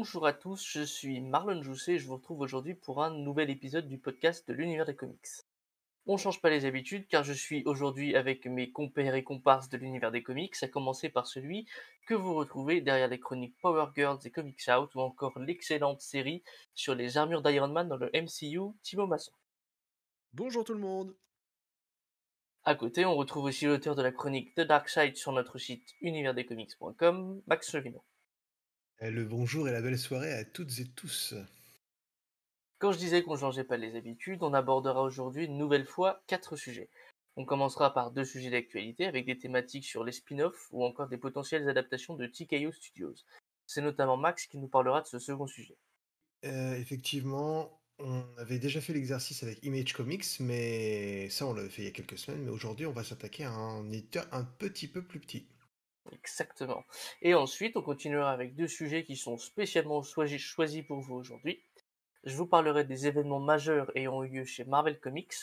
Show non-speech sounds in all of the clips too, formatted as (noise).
Bonjour à tous, je suis Marlon Jousset et je vous retrouve aujourd'hui pour un nouvel épisode du podcast de l'univers des comics. On change pas les habitudes car je suis aujourd'hui avec mes compères et comparses de l'univers des comics, à commencer par celui que vous retrouvez derrière les chroniques Power Girls et Comics Out ou encore l'excellente série sur les armures d'Iron Man dans le MCU, Timo Masson. Bonjour tout le monde à côté, on retrouve aussi l'auteur de la chronique The Dark Side sur notre site universdescomics.com, Max Chevino. Euh, le bonjour et la belle soirée à toutes et tous. Quand je disais qu'on ne changeait pas les habitudes, on abordera aujourd'hui une nouvelle fois quatre sujets. On commencera par deux sujets d'actualité avec des thématiques sur les spin-offs ou encore des potentielles adaptations de TKO Studios. C'est notamment Max qui nous parlera de ce second sujet. Euh, effectivement, on avait déjà fait l'exercice avec Image Comics, mais ça on l'avait fait il y a quelques semaines, mais aujourd'hui on va s'attaquer à un éditeur un petit peu plus petit. Exactement. Et ensuite, on continuera avec deux sujets qui sont spécialement choisis pour vous aujourd'hui. Je vous parlerai des événements majeurs ayant eu lieu chez Marvel Comics,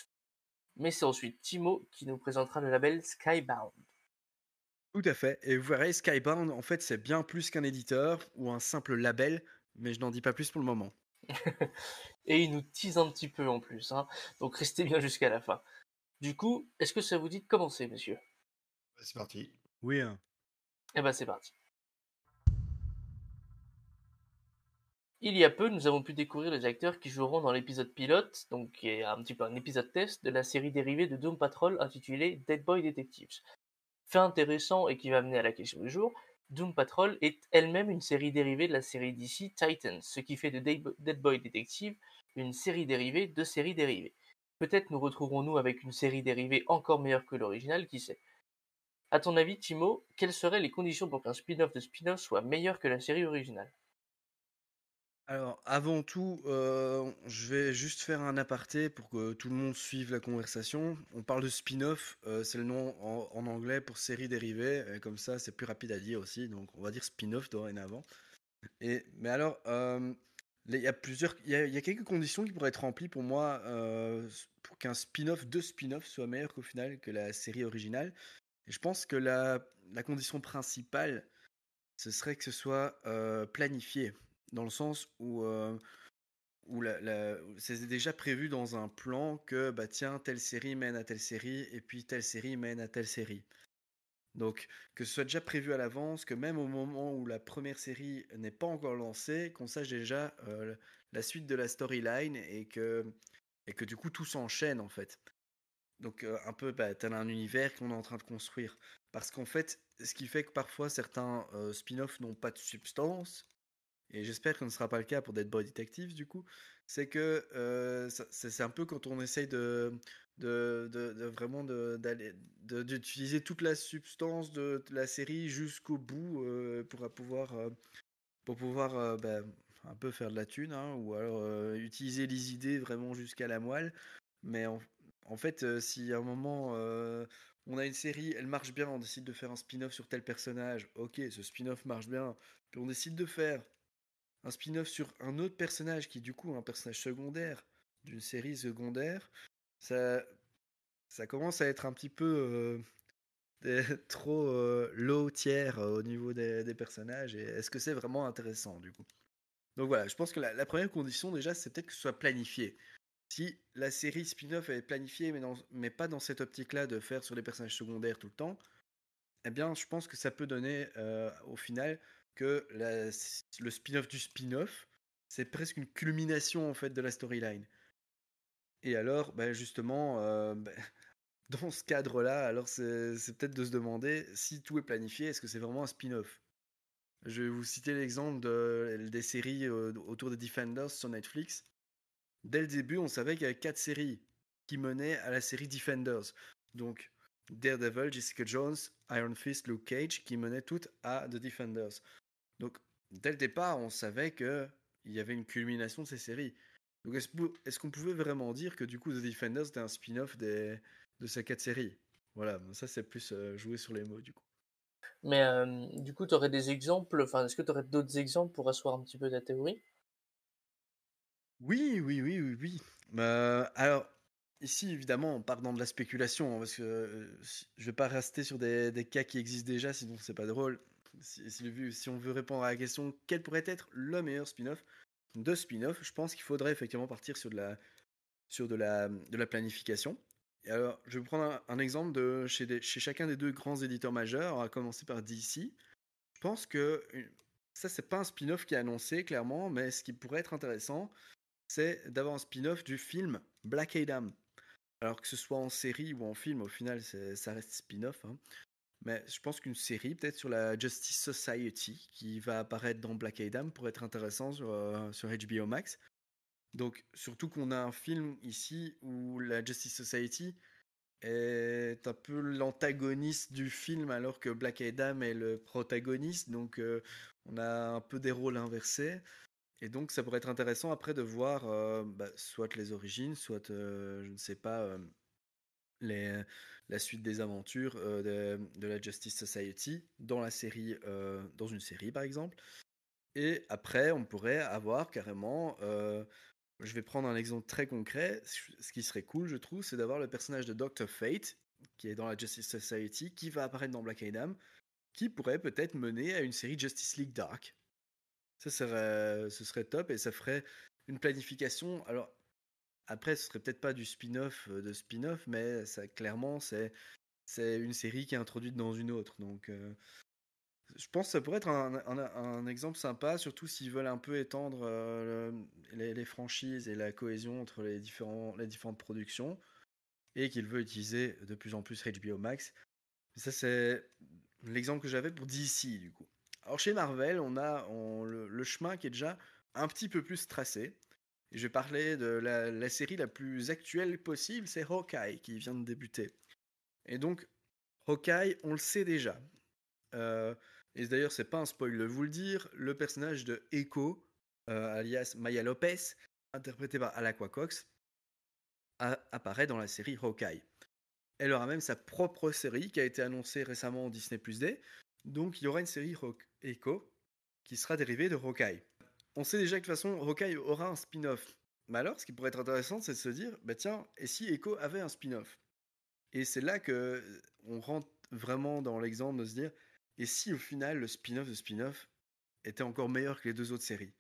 mais c'est ensuite Timo qui nous présentera le label Skybound. Tout à fait. Et vous verrez, Skybound, en fait, c'est bien plus qu'un éditeur ou un simple label, mais je n'en dis pas plus pour le moment. (laughs) et il nous tease un petit peu en plus, hein. donc restez bien jusqu'à la fin. Du coup, est-ce que ça vous dit de commencer, monsieur bah, C'est parti. Oui, hein. Et eh bien c'est parti. Il y a peu, nous avons pu découvrir les acteurs qui joueront dans l'épisode pilote, donc qui est un petit peu un épisode test de la série dérivée de Doom Patrol intitulée Dead Boy Detectives. Fait intéressant et qui va amener à la question du jour, Doom Patrol est elle-même une série dérivée de la série DC Titans, ce qui fait de Dead Boy Detective une série dérivée de séries dérivées. Peut-être nous retrouverons-nous avec une série dérivée encore meilleure que l'original, qui sait. À ton avis, Timo, quelles seraient les conditions pour qu'un spin-off de spin-off soit meilleur que la série originale alors, avant tout, euh, je vais juste faire un aparté pour que tout le monde suive la conversation. On parle de spin-off, euh, c'est le nom en, anglais pour série dérivée, comme ça c'est plus rapide à dire aussi, donc on va dire spin-off dorénavant. Et, mais alors, euh, il y a plusieurs, il y, y, a quelques conditions qui pourraient être remplies pour moi pour qu'un spin-off de spin-off soit meilleur qu'au final que la série originale je pense que la, condition principale, ce serait que ce soit euh, planifié, dans le sens où, euh, c'est déjà prévu dans un plan que, bah tiens, telle série mène à telle série, et puis telle série mène à telle série. Donc, que ce soit déjà prévu à l'avance, que même au moment où la première série n'est pas encore lancée, qu'on sache déjà euh, la suite de la storyline et que, et que du coup tout s'enchaîne en fait. Donc euh, un peu bah, tel un univers qu'on est en train de construire. Parce qu'en fait, ce qui fait que parfois certains euh, spin-offs n'ont pas de substance, et j'espère que ce ne sera pas le cas pour Dead Boy Detectives du coup, c'est que euh, c'est un peu quand on essaye de, de, de, de vraiment d'utiliser toute la substance de, la série jusqu'au bout pour pouvoir, pour pouvoir bah, un peu faire de la thune, hein, ou alors utiliser les idées vraiment jusqu'à la moelle. Mais en, en fait, si à un moment on a une série, elle marche bien, on décide de faire un spin-off sur tel personnage, ok, ce spin-off marche bien, puis on décide de faire un spin-off sur un autre personnage qui est du coup un personnage secondaire d'une série secondaire, ça, commence à être un petit peu (laughs) trop low tier au niveau des, personnages. Et est-ce que c'est vraiment intéressant du coup Donc voilà, je pense que la, la première condition déjà, c'est peut-être que ce soit planifié si la série spin-off est planifiée, mais, pas dans cette optique-là de faire sur les personnages secondaires tout le temps, eh bien, je pense que ça peut donner euh, au final que le spin-off du spin-off, c'est presque une culmination en fait de la storyline. Et alors, bah, justement, euh, bah, (laughs) dans ce cadre-là, alors c'est peut-être de se demander si tout est planifié, est-ce que c'est vraiment un spin-off Je vais vous citer l'exemple des séries euh, autour des Defenders sur Netflix dès le début, on savait qu'il y avait quatre séries qui menaient à la série Defenders. Donc Daredevil, Jessica Jones, Iron Fist, Luke Cage, qui menaient toutes à The Defenders. Donc dès le départ, on savait que il y avait une culmination de ces séries. Donc est-ce, qu'on pouvait vraiment dire que du coup The Defenders était un spin-off de ces quatre séries Voilà, ça c'est plus joué euh, jouer sur les mots du coup. Mais euh, du coup, tu aurais des exemples, enfin est-ce que tu aurais d'autres exemples pour asseoir un petit peu ta théorie oui, oui, oui, oui, oui. Bah, alors, ici, évidemment, on part dans de la spéculation, hein, parce que euh, je vais pas rester sur des, cas qui existent déjà, sinon c'est pas drôle. Si, si, on veut répondre à la question, quel pourrait être le meilleur spin-off de spin-off, je pense qu'il faudrait effectivement partir sur de la, sur de la, planification. alors, je vais vous prendre un, exemple de chez, chacun des deux grands éditeurs majeurs, à commencer par DC. Je pense que euh, ça, c'est pas un spin-off qui est annoncé, clairement, mais ce qui pourrait être intéressant, c'est d'avoir un spin-off du film Black Adam. Alors que ce soit en série ou en film, au final, ça reste spin-off. Hein. Mais je pense qu'une série, peut-être sur la Justice Society, qui va apparaître dans Black Adam, pourrait être intéressant sur, HBO euh, Max. Donc, surtout qu'on a un film ici où la Justice Society est un peu l'antagoniste du film, alors que Black Adam est le protagoniste. Donc, euh, on a un peu des rôles inversés. Et donc, ça pourrait être intéressant après de voir euh, bah, soit les origines, soit, euh, je ne sais pas, euh, les, la suite des aventures de, la Justice Society dans la série, dans une série par exemple. Et après, on pourrait avoir carrément, je vais prendre un exemple très concret, ce qui serait cool, je trouve, c'est d'avoir le personnage de Dr. Fate, qui est dans la Justice Society, qui va apparaître dans Black Adam, qui pourrait peut-être mener à une série Justice League Dark, ça, ce serait top et ça ferait une planification. Alors après, ce serait peut-être pas du spin-off euh, de spin-off, mais ça clairement c'est c'est une série qui est introduite dans une autre. Donc euh, je pense que ça pourrait être un, exemple sympa, surtout s'ils veulent un peu étendre euh, les, franchises et la cohésion entre les, différents, les différentes productions et qu'ils veulent utiliser de plus en plus HBO Max. Ça, c'est l'exemple que j'avais pour DC, du coup. Alors chez Marvel, on a le, chemin qui est déjà un petit peu plus tracé. je vais parler de la, série la plus actuelle possible, c'est Hawkeye qui vient de débuter. Et donc, Hawkeye, on le sait déjà. Euh, et d'ailleurs, c'est pas un spoil de vous le dire, le personnage de Echo, euh, alias Maya Lopez, interprété par Alakwa Cox, apparaît dans la série Hawkeye. Elle aura même sa propre série qui a été annoncée récemment en Disney Plus D, donc il y aura une série Rock Echo qui sera dérivée de Rokai. On sait déjà que de toute façon Rokai aura un spin-off. Mais alors, ce qui pourrait être intéressant, c'est de se dire, bah tiens, et si Echo avait un spin-off Et c'est là que euh, on rentre vraiment dans l'exemple de se dire, et si au final le spin-off de spin-off était encore meilleur que les deux autres séries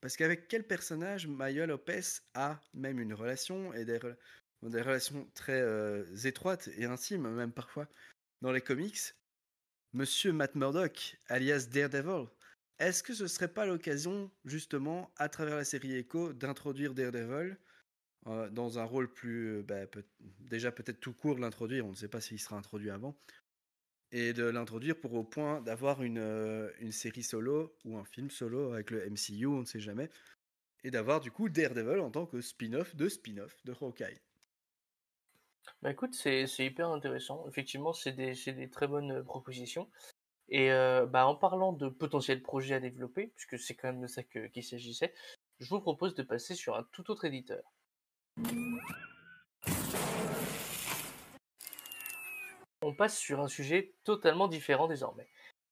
Parce qu'avec quel personnage Maya Lopez a même une relation et des, relations très euh, étroites et intimes même parfois dans les comics Monsieur Matt Murdock, alias Daredevil, est-ce que ce ne serait pas l'occasion, justement, à travers la série Echo, d'introduire Daredevil euh, dans un rôle plus. Euh, bah, déjà, peut-être tout court, l'introduire, on ne sait pas s'il sera introduit avant, et de l'introduire pour au point d'avoir une, euh, une, série solo ou un film solo avec le MCU, on ne sait jamais, et d'avoir du coup Daredevil en tant que spin-off de spin-off de Hawkeye. Bah écoute, c'est hyper intéressant. Effectivement, c'est des, très bonnes euh, propositions. Et euh, bah, en parlant de potentiels projets à développer, puisque c'est quand même de ça qu'il s'agissait, je vous propose de passer sur un tout autre éditeur. On passe sur un sujet totalement différent désormais.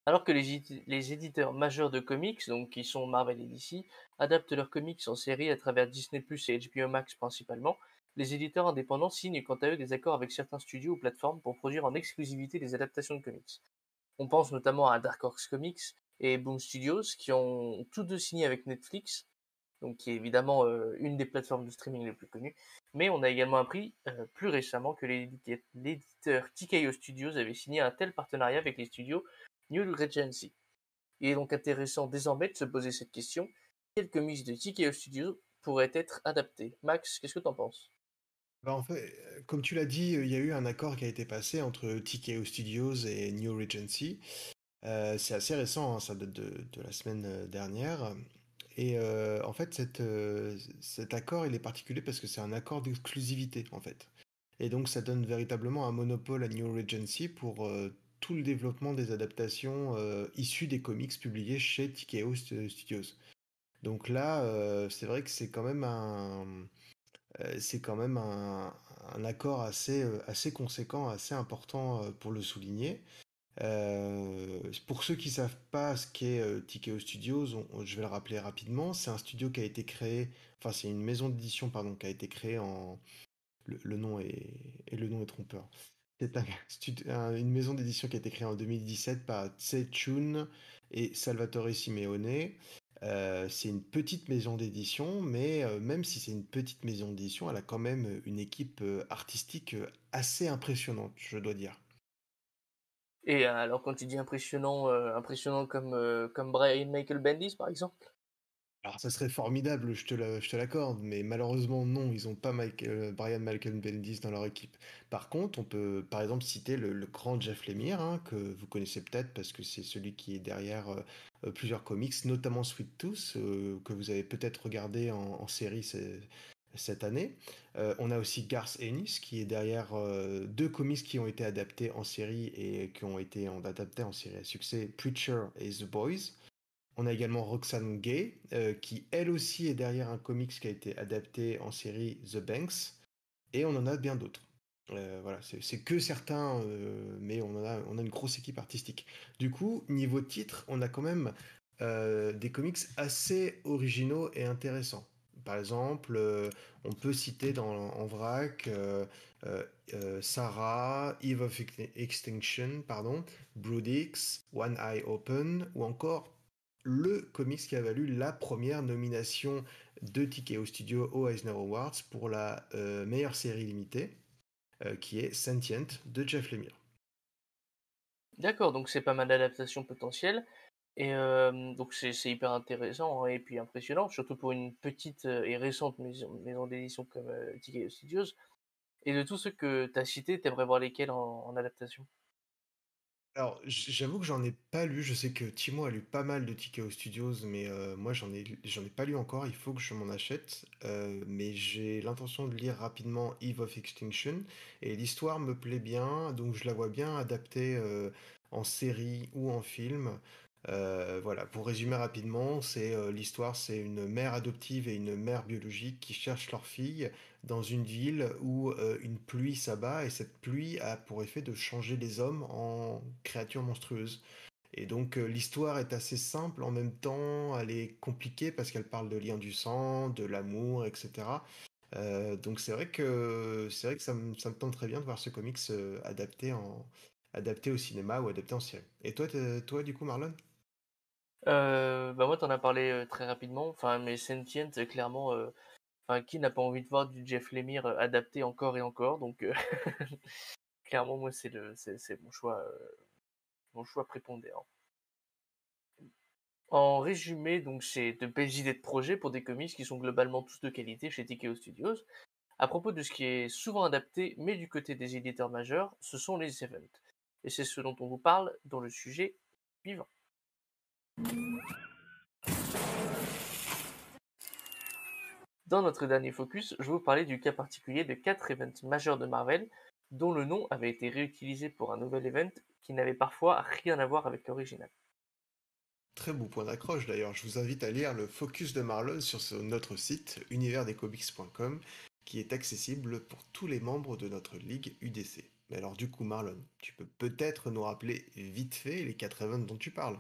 Alors que les, les, éditeurs majeurs de comics, donc qui sont Marvel et DC, adaptent leurs comics en série à travers Disney Plus et HBO Max principalement, les éditeurs indépendants signent quant à eux des accords avec certains studios ou plateformes pour produire en exclusivité des adaptations de comics. On pense notamment à Dark Horse Comics et Boom Studios qui ont tous deux signé avec Netflix, donc qui est évidemment euh, une des plateformes de streaming les plus connues. Mais on a également appris euh, plus récemment que l'éditeur TKO Studios avait signé un tel partenariat avec les studios New Regency. Il est donc intéressant désormais de se poser cette question. Quelles comics de TKO Studios pourraient être adaptées Max, qu'est-ce que t'en penses bah, en fait, euh, comme tu l'as dit, il y a eu un accord qui a été passé entre TKO Studios et New Regency. Euh, c'est assez récent, hein, ça date de, la semaine euh, dernière. Et en fait, cet accord, il est particulier parce que c'est un accord d'exclusivité, en fait. Et donc, ça donne véritablement un monopole à New Regency pour tout le développement des adaptations issues des comics publiés chez TKO Studios. Donc là, c'est vrai que c'est quand même un euh, c'est quand même un, accord euh, assez, conséquent, assez important euh, pour le souligner. pour ceux qui ne savent pas ce qu'est euh, Tikeo Studios, je vais le rappeler rapidement. C'est un studio qui a été créé, enfin c'est une maison d'édition pardon qui a été créée en le, nom est et le nom est trompeur. C'est (laughs) une maison d'édition qui a été créée en 2017 par Tse Chun et Salvatore Simeone euh, c'est une petite maison d'édition, mais euh, même si c'est une petite maison d'édition, elle a quand même euh, une équipe artistique assez impressionnante, je dois dire. Et alors, quand tu dis impressionnant, impressionnant comme, comme Brian Michael Bendis, par exemple alors, ça serait formidable, je te l'accorde, mais malheureusement, non, ils n'ont pas euh, Brian Malcolm Bendis dans leur équipe. Par contre, on peut par exemple citer le, grand Jeff Lemire, hein, que vous connaissez peut-être parce que c'est celui qui est derrière euh, euh, plusieurs comics, notamment Sweet Tooth, que vous avez peut-être regardé en, série cette année. on a aussi Garth Ennis qui est derrière deux comics qui ont été adaptés en série et qui ont été adaptés en série à succès, Preacher et The Boys. On a également Roxane Gay, euh, qui elle aussi est derrière un comics qui a été adapté en série The Banks, et on en a bien d'autres. Euh, voilà, c'est que certains, euh, mais on, a, on a une grosse équipe artistique. Du coup, niveau titre, on a quand même des comics assez originaux et intéressants. Par exemple, on peut citer dans, en vrac Sarah, Eve of Extinction, pardon, Broodix, One Eye Open, ou encore le comics qui a valu la première nomination de TKO Studio aux Eisner Awards pour la euh, meilleure série limitée, euh, qui est Sentient de Jeff Lemire. D'accord, donc c'est pas mal d'adaptations potentielles. Et euh, donc c'est hyper intéressant hein, et puis impressionnant, surtout pour une petite et récente maison, d'édition comme TKO Studios. Et de tous ceux que tu as cités, aimerais voir lesquels en adaptation alors, j'avoue que j'en ai pas lu. Je sais que Timo a lu pas mal de TKO Studios, mais euh, moi j'en ai, j'en ai pas lu encore. Il faut que je m'en achète. Euh, mais j'ai l'intention de lire rapidement Eve of Extinction. Et l'histoire me plaît bien, donc je la vois bien adaptée euh, en série ou en film. voilà, pour résumer rapidement, c'est l'histoire, c'est une mère adoptive et une mère biologique qui cherchent leur fille dans une ville où euh, une pluie s'abat et cette pluie a pour effet de changer les hommes en créatures monstrueuses. Et donc euh, l'histoire est assez simple, en même temps elle est compliquée parce qu'elle parle de lien du sang, de l'amour, etc. Euh, donc c'est vrai que c'est vrai que ça me, ça me tente très bien de voir ce comics adapté en adapté au cinéma ou adapté en série. Et toi, toi du coup Marlon bah moi t'en as parlé très rapidement. Enfin mais Sentient clairement qui n'a pas envie de voir du Jeff Lemire euh, adapté encore et encore Donc, euh, (laughs) clairement, moi, c'est mon choix, euh, mon choix prépondérant. En résumé, donc c'est de belles idées de projets pour des comics qui sont globalement tous de qualité chez TKO Studios. À propos de ce qui est souvent adapté, mais du côté des éditeurs majeurs, ce sont les events. Et c'est ce dont on vous parle dans le sujet suivant. Dans notre dernier focus, je vous parlais du cas particulier de quatre events majeurs de Marvel, dont le nom avait été réutilisé pour un nouvel event qui n'avait parfois rien à voir avec l'original. Très beau point d'accroche d'ailleurs, je vous invite à lire le focus de Marlon sur notre site universdescomics.com qui est accessible pour tous les membres de notre ligue UDC. Mais alors du coup Marlon, tu peux peut-être nous rappeler vite fait les quatre events dont tu parles.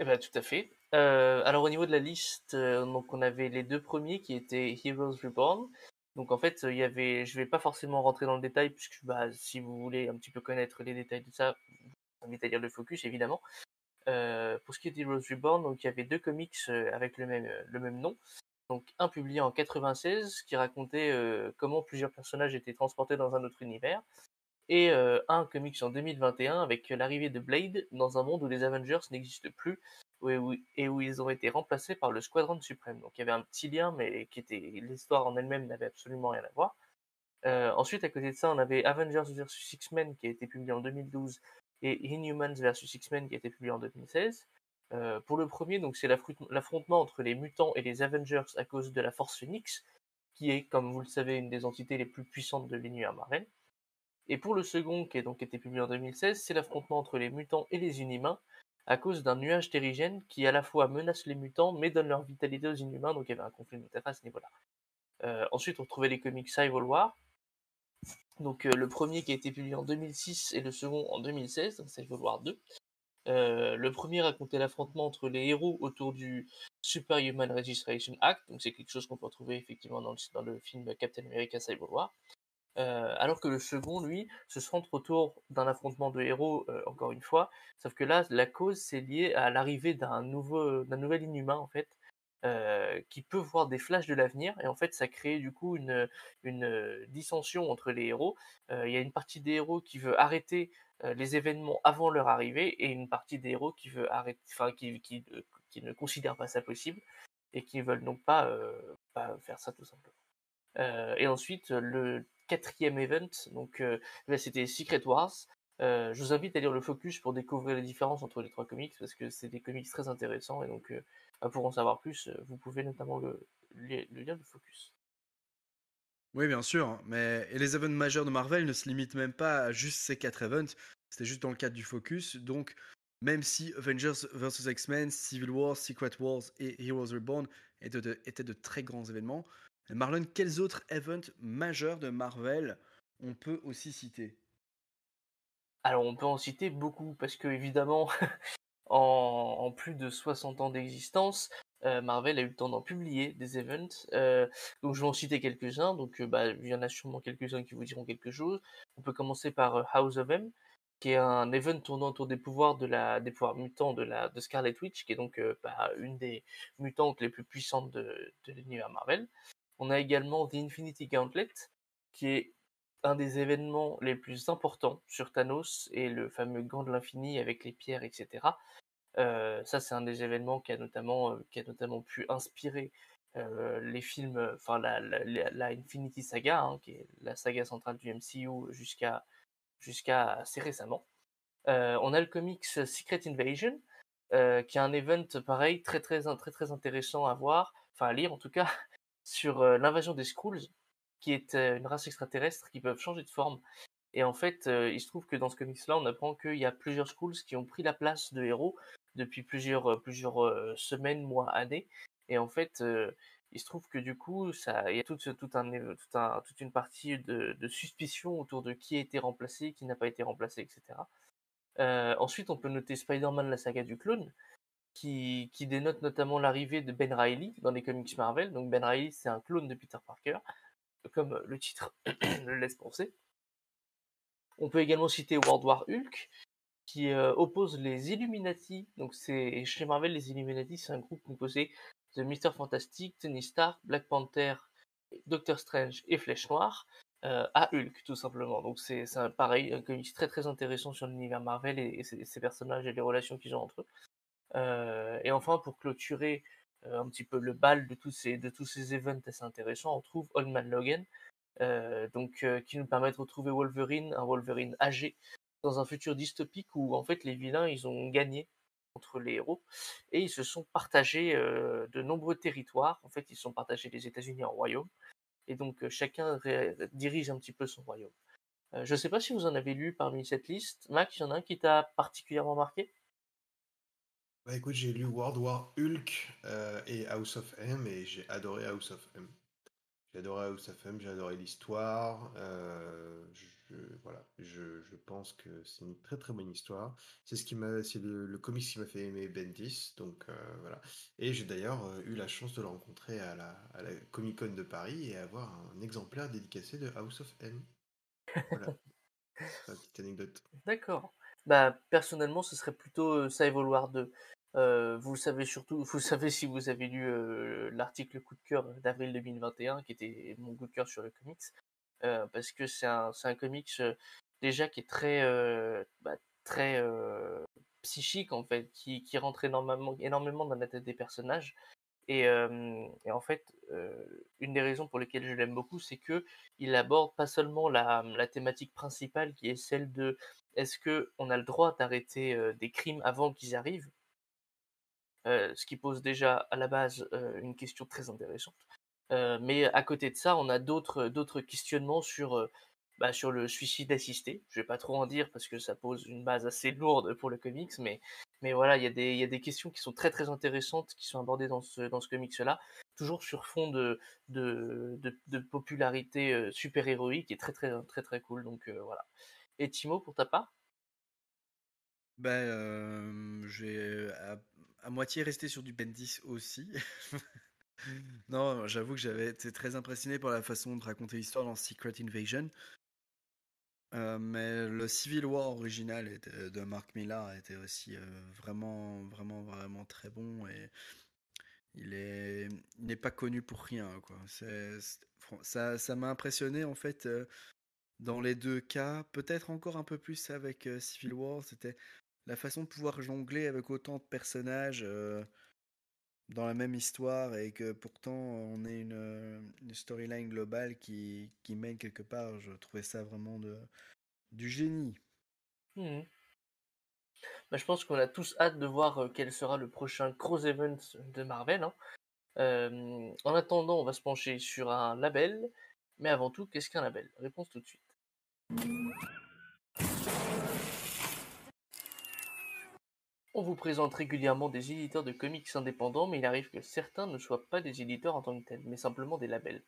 Eh ben, tout à fait. Euh, alors, au niveau de la liste, euh, on avait les deux premiers qui étaient Heroes Reborn. Donc, en fait, euh, il y avait, je vais pas forcément rentrer dans le détail, puisque bah, si vous voulez un petit peu connaître les détails de ça, vous invite à lire le focus, évidemment. pour ce qui est Reborn, donc, il y avait deux comics avec le même, le même nom. Donc, un publié en 96 qui racontait comment plusieurs personnages étaient transportés dans un autre univers et euh, un comics en 2021 avec l'arrivée de Blade dans un monde où les Avengers n'existent plus et où, ils ont été remplacés par le Squadron Suprême. Donc il y avait un petit lien, mais qui était l'histoire en elle-même n'avait absolument rien à voir. Euh, ensuite, à côté de ça, on avait Avengers vs X-Men qui a été publié en 2012 et Inhumans vs X-Men qui a été publié en 2016. Euh, pour le premier, donc c'est l'affrontement entre les mutants et les Avengers à cause de la Force Phoenix, qui est, comme vous le savez, une des entités les plus puissantes de l'univers Marvel. Et pour le second, qui a donc été publié en 2016, c'est l'affrontement entre les mutants et les inhumains, à cause d'un nuage terrigène qui à la fois menace les mutants, mais donne leur vitalité aux inhumains, donc il y avait un conflit de à ce niveau-là. Euh, ensuite, on retrouvait les comics Civil War, donc euh, le premier qui a été publié en 2006 et le second en 2016, donc Civil War 2. Euh, le premier racontait l'affrontement entre les héros autour du Superhuman Registration Act, donc c'est quelque chose qu'on peut retrouver effectivement dans le, dans le film Captain America Civil War. Euh, alors que le second, lui, se centre autour d'un affrontement de héros, euh, encore une fois, sauf que là, la cause, c'est lié à l'arrivée d'un nouveau, d'un nouvel inhumain, en fait, euh, qui peut voir des flashs de l'avenir, et en fait, ça crée du coup une, dissension entre les héros. Il y a une partie des héros qui veut arrêter les événements avant leur arrivée, et une partie des héros qui veut arrêter, enfin, qui, ne considère pas ça possible, et qui veulent donc pas, pas faire ça tout simplement. et ensuite, le quatrième event. Donc, euh, eh ben, c'était Secret Wars. Euh, je vous invite à lire le focus pour découvrir les différences entre les trois comics parce que c'est des comics très intéressants et donc euh, bah, pour en savoir plus, vous pouvez notamment le, lire le focus. Oui, bien sûr, hein, mais les events majeurs de Marvel ne se limitent même pas à juste ces quatre events, c'était juste dans le cadre du focus, donc même si Avengers vs X-Men, Civil War, Secret Wars et Heroes Reborn étaient de très grands événements, Marlon, quels autres events majeurs de Marvel on peut aussi citer Alors, on peut en citer beaucoup, parce que, évidemment, (laughs) en, plus de 60 ans d'existence, euh, Marvel a eu le temps d'en publier des events. Euh, donc, je vais en citer quelques-uns. Donc, euh, bah, il y en a sûrement quelques-uns qui vous diront quelque chose. On peut commencer par House of M, qui est un event tournant autour des pouvoirs de la des pouvoirs mutants de la de Scarlet Witch qui est donc bah, une des mutantes les plus puissantes de, de l'univers Marvel on a également The Infinity Gauntlet, qui est un des événements les plus importants sur Thanos et le fameux gant de l'infini avec les pierres, etc. Euh, ça, c'est un des événements qui a notamment, euh, qui a notamment pu inspirer euh, les films, enfin la, Infinity Saga, hein, qui est la saga centrale du MCU jusqu'à jusqu'à assez récemment. on a le comics Secret Invasion, qui est un event pareil très très très très intéressant à voir, enfin à lire en tout cas, sur euh, l'invasion des Skrulls, qui est euh, une race extraterrestre qui peuvent changer de forme. Et en fait, euh, il se trouve que dans ce comics-là, on apprend qu'il y a plusieurs Skrulls qui ont pris la place de héros depuis plusieurs, plusieurs semaines, mois, années. Et en fait, il se trouve que du coup, ça, il y a toute, toute une partie de, suspicion autour de qui a été remplacé, qui n'a pas été remplacé, etc. ensuite, on peut noter Spider-Man, la saga du clone, qui, dénote notamment l'arrivée de Ben Reilly dans les comics Marvel. Donc Ben Reilly, c'est un clone de Peter Parker, comme le titre (clears throat) le laisse penser. On peut également citer World War Hulk, qui euh, oppose les Illuminati. Donc c'est chez Marvel, les Illuminati, c'est un groupe composé de Mister Fantastic, Tony Stark, Black Panther, Doctor Strange et Flèche Noire euh, à Hulk tout simplement. Donc c'est un pareil un comics très très intéressant sur l'univers Marvel et, ses, personnages et les relations qu'ils ont entre eux. Euh, et enfin, pour clôturer euh, un petit peu le bal de tous ces, de tous ces events assez intéressants, on trouve Old Man Logan, euh, donc, qui nous permet de retrouver Wolverine, un Wolverine âgé, dans un futur dystopique où en fait les vilains ils ont gagné contre les héros et ils se sont partagés de nombreux territoires. En fait, ils se sont partagés les États-Unis en royaumes et donc chacun dirige un petit peu son royaume. je ne sais pas si vous en avez lu parmi cette liste. Max, il y en a un qui t'a particulièrement marqué bah écoute, j'ai lu World War Hulk euh, et House of M et j'ai adoré House of M. J'ai adoré House of M, j'ai adoré l'histoire. Euh, je, voilà, je, je pense que c'est une très très bonne histoire. C'est ce qui m'a, c'est le, comics qui m'a fait aimer Bendis, donc euh, voilà. Et j'ai d'ailleurs eu la chance de le rencontrer à la, à la Comic Con de Paris et avoir un exemplaire dédicacé de House of M. Voilà, (laughs) petite anecdote. D'accord. Bah personnellement, ce serait plutôt Cyborg War de euh, vous savez surtout, vous savez si vous avez lu euh, l'article coup de cœur d'avril 2021, qui était mon coup de cœur sur le comics, euh, parce que c'est un, comics déjà qui est très, bah, très psychique en fait, qui, qui rentre énormément, énormément dans la tête des personnages. Et, et en fait, une des raisons pour lesquelles je l'aime beaucoup, c'est que il aborde pas seulement la, la thématique principale qui est celle de est-ce que on a le droit d'arrêter des crimes avant qu'ils arrivent euh, ce qui pose déjà à la base euh, une question très intéressante. Euh, mais à côté de ça, on a d'autres d'autres questionnements sur bah, sur le suicide assisté. Je vais pas trop en dire parce que ça pose une base assez lourde pour le comics, mais mais voilà, il y, a des, y a des questions qui sont très très intéressantes qui sont abordées dans ce, dans ce comics-là, toujours sur fond de, de, de, popularité super-héroïque et très très très très cool. Donc voilà. Et Timo, pour ta part ben, j'ai à moitié resté sur du Bendis aussi. Mmh. non, j'avoue que j'avais été très impressionné par la façon de raconter l'histoire dans Secret Invasion. Euh, mais le Civil War original euh, de Mark Millar était aussi euh, vraiment, vraiment, vraiment très bon et il est, n'est pas connu pour rien quoi. ça, ça m'a impressionné en fait dans les deux cas. Peut-être encore un peu plus avec Civil War. C'était la façon de pouvoir jongler avec autant de personnages euh, dans la même histoire et que pourtant on ait une, euh, une storyline globale qui, mène quelque part, je trouvais ça vraiment du génie. Mhm. Bah, je pense qu'on a tous hâte de voir euh, quel sera le prochain cross event de Marvel. Hein. en attendant, on va se pencher sur un label. Mais avant tout, qu'est-ce qu'un label Réponse tout de suite. On vous présente régulièrement des éditeurs de comics indépendants, mais il arrive que certains ne soient pas des éditeurs en tant que tels, mais simplement des labels.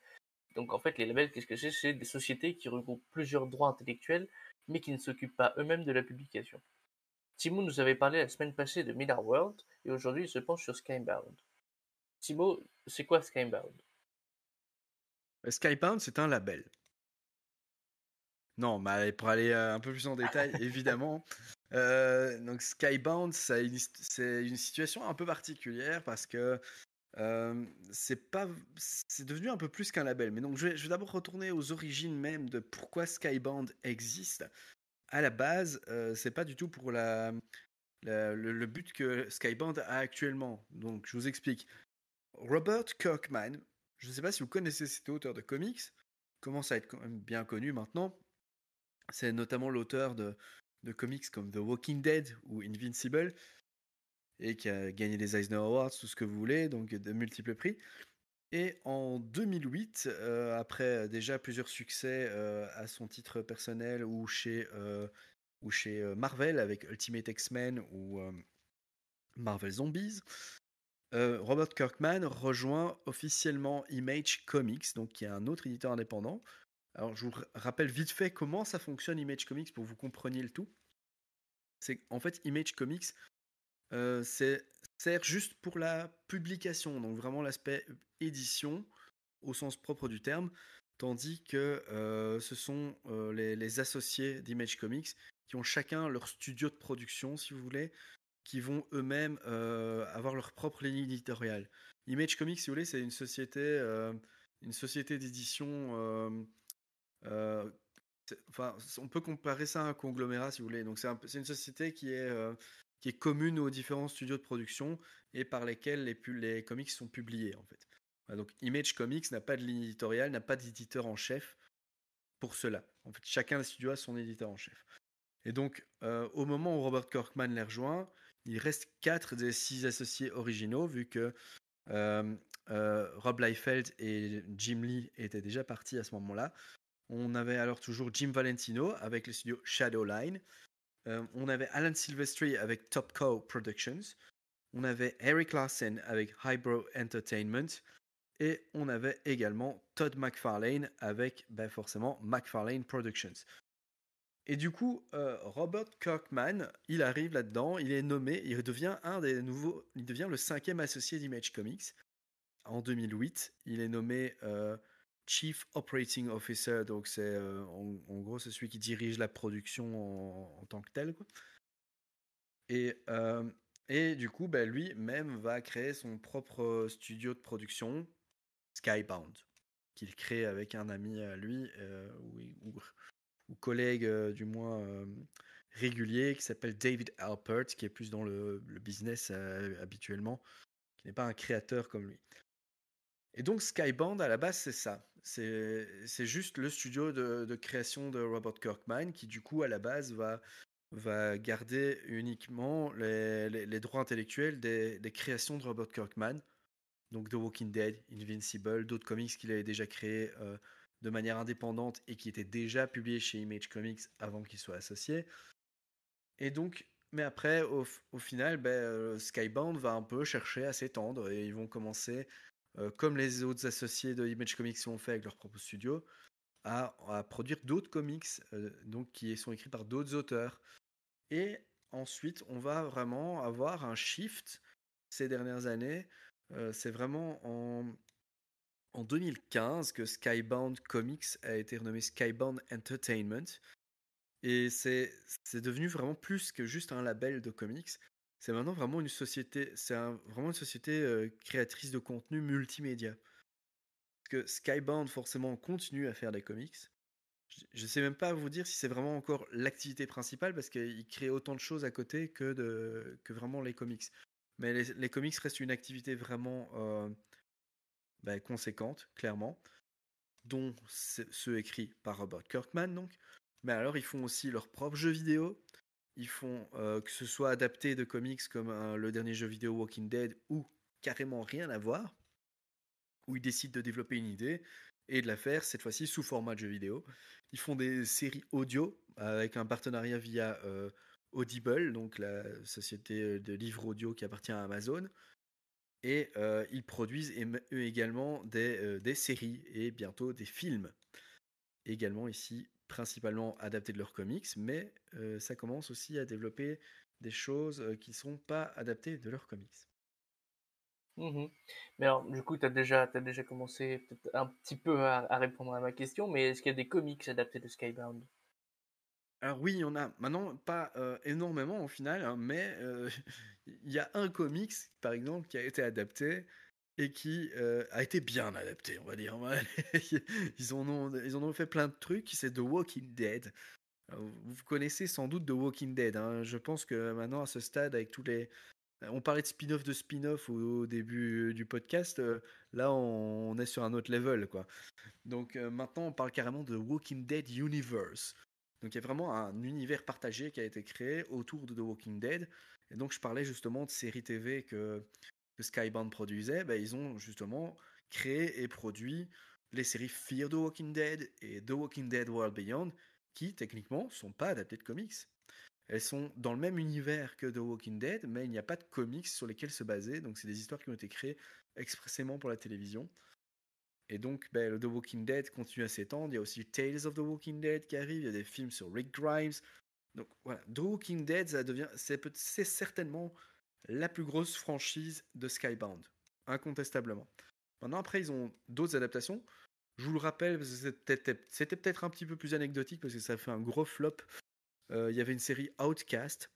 Donc en fait, les labels, qu'est-ce que c'est C'est des sociétés qui regroupent plusieurs droits intellectuels, mais qui ne s'occupent pas eux-mêmes de la publication. Timo nous avait parlé la semaine passée de Miller World, et aujourd'hui il se penche sur Skybound. Timo, c'est quoi Skybound euh, Skybound, c'est un label. Non, mais pour aller euh, un peu plus en (laughs) détail, évidemment, euh, donc Skybound, c'est une, situation un peu particulière parce que euh, c'est pas, c'est devenu un peu plus qu'un label. Mais donc je vais, vais d'abord retourner aux origines même de pourquoi Skybound existe. À la base, euh, c'est pas du tout pour la, le, but que Skybound a actuellement. Donc je vous explique. Robert Kirkman, je ne sais pas si vous connaissez cet auteur de comics, commence à être bien connu maintenant. C'est notamment l'auteur de de comics comme The Walking Dead ou Invincible, et qui a gagné des Eisner Awards, tout ce que vous voulez, donc de multiples prix. Et en 2008, euh, après déjà plusieurs succès euh, à son titre personnel ou chez, euh, ou chez Marvel avec Ultimate X-Men ou Marvel Zombies, Robert Kirkman rejoint officiellement Image Comics, donc qui est un autre éditeur indépendant, alors, je vous rappelle vite fait comment ça fonctionne Image Comics pour que vous compreniez le tout. C'est en fait Image Comics euh, c'est sert juste pour la publication, donc vraiment l'aspect euh, édition au sens propre du terme, tandis que euh, ce sont les, les, associés d'Image Comics qui ont chacun leur studio de production, si vous voulez, qui vont eux-mêmes avoir leur propre ligne éditoriale. Image Comics, si vous voulez, c'est une société, une société d'édition euh, on peut comparer ça à un conglomérat, si vous voulez. Donc, c'est une société euh, qui est, commune aux différents studios de production et par lesquels les, les comics sont publiés, en fait. Donc, Image Comics n'a pas de ligne éditoriale, n'a pas d'éditeur en chef pour cela. En fait, chacun des studios a son éditeur en chef. Et donc, euh, au moment où Robert Kirkman les rejoint, il reste quatre des six associés originaux, vu que Rob Liefeld et Jim Lee étaient déjà partis à ce moment-là. On avait alors toujours Jim Valentino avec le studio Shadowline. Euh, on avait Alan Silvestri avec Top Co Productions. On avait Eric Larsen avec Highbrow Entertainment. Et on avait également Todd McFarlane avec ben forcément McFarlane Productions. Et du coup, euh, Robert Kirkman, il arrive là-dedans, il est nommé, il devient un des nouveaux, il devient le cinquième associé d'Image Comics. En 2008, il est nommé euh, Chief Operating Officer, donc c'est euh, en, gros c'est celui qui dirige la production en, tant que tel. Et, euh, et du coup, ben, lui-même va créer son propre studio de production, Skybound, qu'il crée avec un ami à lui, euh, ou, collègue du moins régulier, qui s'appelle David Alpert, qui est plus dans le business habituellement, qui n'est pas un créateur comme lui. Et donc Skybound, à la base, c'est ça. C'est juste le studio de, création de Robert Kirkman qui, du coup, à la base, va, garder uniquement les, droits intellectuels des, créations de Robert Kirkman. Donc The Walking Dead, Invincible, d'autres comics qu'il avait déjà créés euh, de manière indépendante et qui étaient déjà publiés chez Image Comics avant qu'ils soient associés. Et donc, mais après, au, final, ben, euh, Skybound va un peu chercher à s'étendre et ils vont commencer euh, comme les autres associés de Image Comics ont fait avec leur propre studio, à, produire d'autres comics euh, donc, qui sont écrits par d'autres auteurs. Et ensuite, on va vraiment avoir un shift ces dernières années. Euh, c'est vraiment en 2015 que Skybound Comics a été renommé Skybound Entertainment. Et c'est devenu vraiment plus que juste un label de comics c'est maintenant vraiment une société, c'est vraiment une société euh, créatrice de contenu multimédia. Parce que Skybound, forcément, continue à faire des comics. Je ne sais même pas vous dire si c'est vraiment encore l'activité principale, parce qu'ils créent autant de choses à côté que, que vraiment les comics. Mais les, comics restent une activité vraiment euh, bah, conséquente, clairement, dont ceux écrits par Robert Kirkman, donc. Mais alors, ils font aussi leurs propres jeux vidéo, ils font euh, que ce soit adapté de comics comme euh, le dernier jeu vidéo Walking Dead ou carrément rien à voir, où ils décident de développer une idée et de la faire cette fois-ci sous format de jeu vidéo. Ils font des séries audio avec un partenariat via euh, Audible, donc la société de livres audio qui appartient à Amazon. Et ils produisent eux également des, des séries et bientôt des films. Également ici principalement adaptés de leurs comics, mais euh, ça commence aussi à développer des choses euh, qui ne sont pas adaptées de leurs comics. Mmh mais alors, du coup, tu as déjà, déjà commencé un petit peu à, répondre à ma question, mais est-ce qu'il y a des comics adaptés de Skybound alors oui, il y en a. Maintenant, pas euh, énormément au final, hein, mais (laughs) il y a un comics, par exemple, qui a été adapté et qui euh, a été bien adapté, on va dire. (laughs) ils, en ont, ils ont fait plein de trucs, c'est The Walking Dead. Vous connaissez sans doute The Walking Dead. Hein. Je pense que maintenant, à ce stade, avec tous les. Euh, on parlait de spin-off de spin-off au, début euh, du podcast. Là, on, est sur un autre level. quoi. Donc maintenant, on parle carrément de Walking Dead Universe. Donc il y a vraiment un univers partagé qui a été créé autour de The Walking Dead. Et donc je parlais justement de séries TV que Skybound produisait, bah, ils ont justement créé et produit les séries Fear the Walking Dead et The Walking Dead World Beyond, qui techniquement sont pas adaptées de comics. Elles sont dans le même univers que The Walking Dead, mais il n'y a pas de comics sur lesquels se baser, donc c'est des histoires qui ont été créées expressément pour la télévision. Et donc, bah, The Walking Dead continue à s'étendre. Il y a aussi Tales of the Walking Dead qui arrive. Il y a des films sur Rick Grimes. Donc voilà, The Walking Dead, ça devient, c'est, certainement la plus grosse franchise de Skybound, incontestablement. Maintenant, après, ils ont d'autres adaptations. Je vous le rappelle, c'était peut-être un petit peu plus anecdotique parce que ça fait un gros flop. Euh, il y avait une série Outcast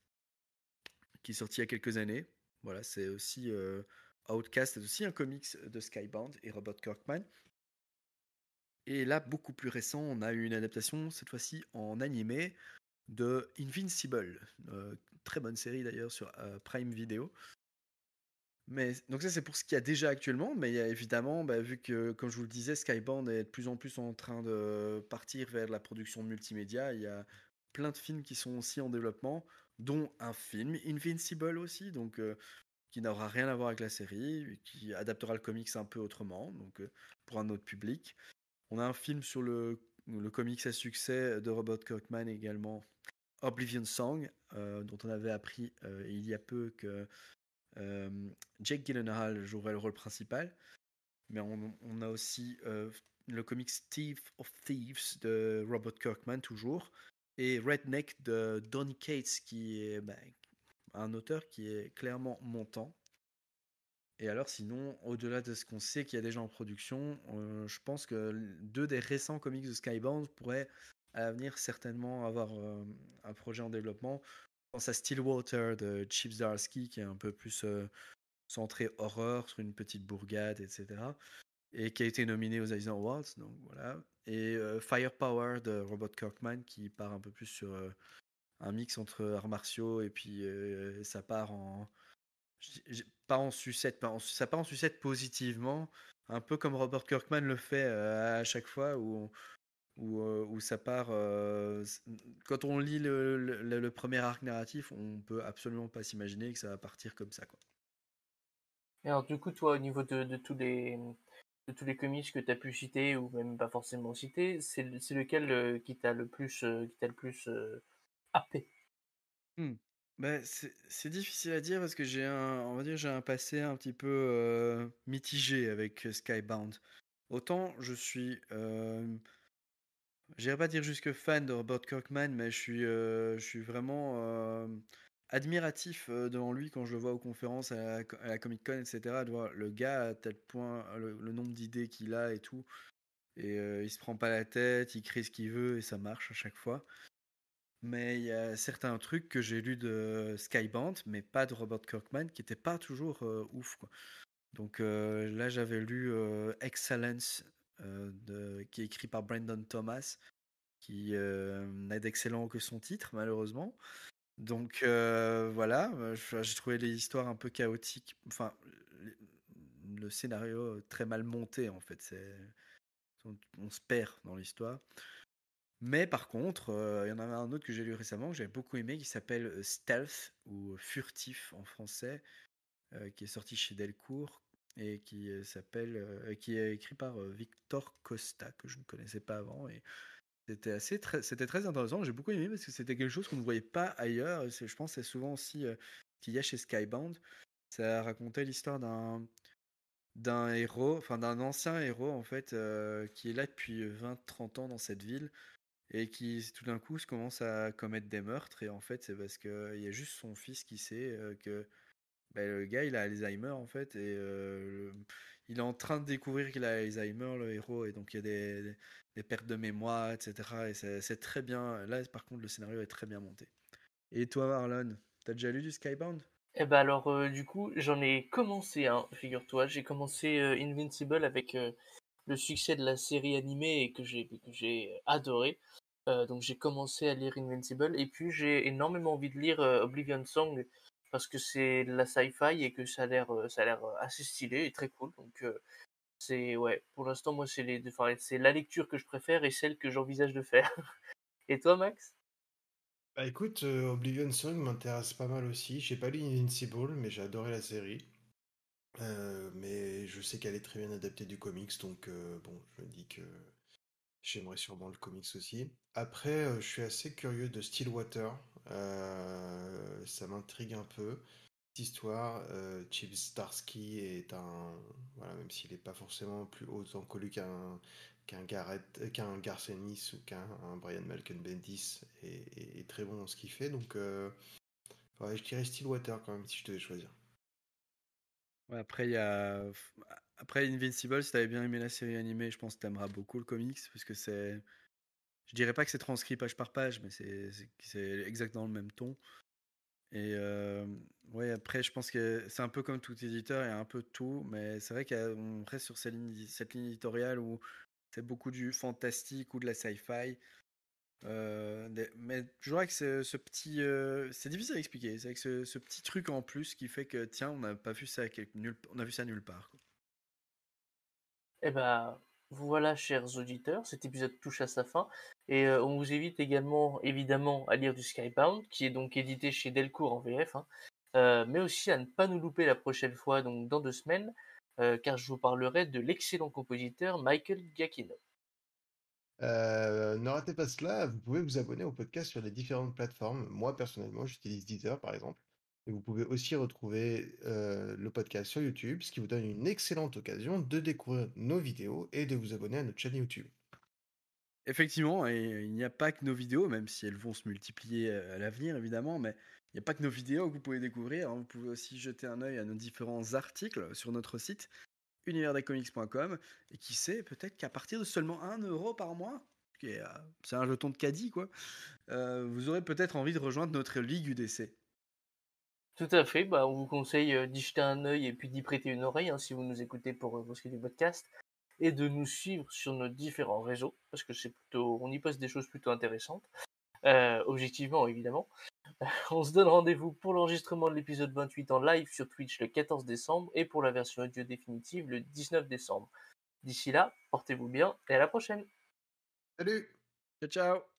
qui est sortie il y a quelques années. Voilà, c'est aussi euh, Outcast, c'est aussi un comics de Skybound et Robert Kirkman. Et là, beaucoup plus récent, on a eu une adaptation, cette fois-ci en animé, de Invincible, euh, très bonne série d'ailleurs sur euh, Prime Video. Mais donc ça c'est pour ce qu'il y a déjà actuellement, mais il y a évidemment, bah, vu que comme je vous le disais, Skybound est de plus en plus en train de partir vers la production multimédia, il y a plein de films qui sont aussi en développement, dont un film Invincible aussi, donc euh, qui n'aura rien à voir avec la série, qui adaptera le comics un peu autrement, donc pour un autre public. On a un film sur le le comics à succès euh, de Robert Kirkman également, Oblivion Song, euh, dont on avait appris euh, il y a peu que Jake Gyllenhaal jouerait le rôle principal. Mais on, a aussi le comics Thief of Thieves de Robert Kirkman, toujours, et Redneck de Donny Cates, qui est ben, un auteur qui est clairement montant. Et alors, sinon, au-delà de ce qu'on sait qu'il y a déjà en production, euh, je pense que deux des récents comics de Skybound pourraient à l'avenir certainement avoir euh, un projet en développement. Je pense à Stillwater de Chip Zdarsky, qui est un peu plus euh, centré horreur sur une petite bourgade, etc. Et qui a été nominé aux Eisner Awards, donc voilà. Et Firepower de Robert Kirkman, qui part un peu plus sur un mix entre arts martiaux et puis ça part en pas en sucette, ça part en sucette positivement, un peu comme Robert Kirkman le fait euh, à chaque fois où, euh, où, ça part. Euh, quand on lit le, premier arc narratif, on peut absolument pas s'imaginer que ça va partir comme ça. Quoi. Et alors du coup, toi, au niveau de, tous les de tous les comics que tu as pu citer ou même pas forcément citer, c'est lequel qui t'a le plus qui t'a le plus happé hmm. Ben c'est difficile à dire parce que j'ai un, on va dire, j'ai un passé un petit peu mitigé avec Skybound. Autant je suis, euh, j'irai pas dire jusque fan de Robert Kirkman, mais je suis, je suis vraiment admiratif devant lui quand je le vois aux conférences, à la, Comic Con, etc. De voir le gars à tel point, le, nombre d'idées qu'il a et tout. Et il se prend pas la tête, il crée ce qu'il veut et ça marche à chaque fois. Mais il y a certains trucs que j'ai lus de Skybound mais pas de Robert Kirkman, qui n'étaient pas toujours euh, ouf. Quoi. Donc euh, là, j'avais lu euh, Excellence, qui est écrit par Brandon Thomas, qui n'a d'excellent que son titre, malheureusement. Donc voilà, j'ai trouvé les histoires un peu chaotiques. Enfin, le scénario très mal monté, en fait. on se perd dans l'histoire. Mais par contre, euh, il y en avait un autre que j'ai lu récemment que j'avais beaucoup aimé qui s'appelle euh, Stealth ou euh, Furtif en français, qui est sorti chez Delcourt et qui s'appelle, qui est écrit par Victor Costa que je ne connaissais pas avant et c'était assez très, c'était très intéressant. J'ai beaucoup aimé parce que c'était quelque chose qu'on ne voyait pas ailleurs. Je pense c'est souvent aussi ce qu'il y a chez Skybound. Ça racontait l'histoire d'un d'un héros, enfin d'un ancien héros en fait, qui est là depuis 20-30 ans dans cette ville et qui tout d'un coup se commence à commettre des meurtres. Et en fait, c'est parce qu'il y a juste son fils qui sait euh, que bah, le gars, il a Alzheimer en fait, et euh, il est en train de découvrir qu'il a Alzheimer, le héros, et donc il y a des, des pertes de mémoire, etc. Et c'est très bien. Là, par contre, le scénario est très bien monté. Et toi, Marlon, t'as déjà lu du Skybound Eh ben alors, euh, du coup, j'en ai commencé un, figure-toi. J'ai commencé Invincible avec le succès de la série animée et que j'ai adoré. Euh, donc j'ai commencé à lire Invincible et puis j'ai énormément envie de lire euh, Oblivion Song parce que c'est de la sci-fi et que ça a l'air euh, ça a l'air assez stylé et très cool. Donc c'est ouais, pour l'instant moi c'est les c'est la lecture que je préfère et celle que j'envisage de faire. (laughs) et toi Max Bah écoute, Oblivion Song m'intéresse pas mal aussi. J'ai pas lu Invincible mais j'ai adoré la série. mais je sais qu'elle est très bien adaptée du comics, donc bon, je me dis que J'aimerais sûrement le comics aussi. Après, euh, je suis assez curieux de Stillwater. Euh, ça m'intrigue un peu. Cette histoire, euh, Chip Starsky est un. Voilà, même s'il n'est pas forcément plus haut en qu'un qu'un euh, qu'un Garcenis ou qu'un Brian Malcolm Bendis est, est, très bon dans ce qu'il fait. Donc, je dirais Stillwater quand même si je devais choisir. après, il y a. Après, Invincible, si t'avais bien aimé la série animée, je pense que t'aimeras beaucoup le comics, parce que c'est. Je dirais pas que c'est transcrit page par page, mais c'est exactement le même ton. Et euh, ouais, après, je pense que c'est un peu comme tout éditeur, il y a un peu de tout, mais c'est vrai qu'on reste sur cette ligne, cette ligne éditoriale où c'est beaucoup du fantastique ou de la sci-fi. Euh, mais toujours avec ce, ce petit. Euh, c'est difficile à expliquer, c'est avec ce, petit truc en plus qui fait que, tiens, on n'a pas vu ça, nulle, on a vu ça nulle part. Eh ben, voilà, chers auditeurs, cet épisode touche à sa fin. Et euh, on vous invite également, évidemment, à lire du Skybound, qui est donc édité chez Delcourt en VF, hein, euh, mais aussi à ne pas nous louper la prochaine fois, donc dans deux semaines, euh, car je vous parlerai de l'excellent compositeur Michael Giacchino. ne ratez pas cela, vous pouvez vous abonner au podcast sur les différentes plateformes. Moi, personnellement, j'utilise Deezer, par exemple vous pouvez aussi retrouver euh, le podcast sur YouTube, ce qui vous donne une excellente occasion de découvrir nos vidéos et de vous abonner à notre chaîne YouTube. Effectivement, et il n'y a pas que nos vidéos, même si elles vont se multiplier euh, à l'avenir évidemment, mais il n'y a pas que nos vidéos que vous pouvez découvrir. Hein. Vous pouvez aussi jeter un œil à nos différents articles sur notre site universdacomics.com, et qui sait, peut-être qu'à partir de seulement 1 euro par mois, euh, c'est un jeton de caddie quoi, vous aurez peut-être envie de rejoindre notre ligue UDC. Tout à fait. Bah, on vous conseille d'y jeter un œil et puis d'y prêter une oreille hein, si vous nous écoutez pour, vous ce qui du podcast et de nous suivre sur nos différents réseaux parce que c'est plutôt, on y poste des choses plutôt intéressantes, objectivement évidemment. (laughs) On se donne rendez-vous pour l'enregistrement de l'épisode 28 en live sur Twitch le 14 décembre et pour la version audio définitive le 19 décembre. D'ici là, portez-vous bien et à la prochaine. Salut. Ciao ciao.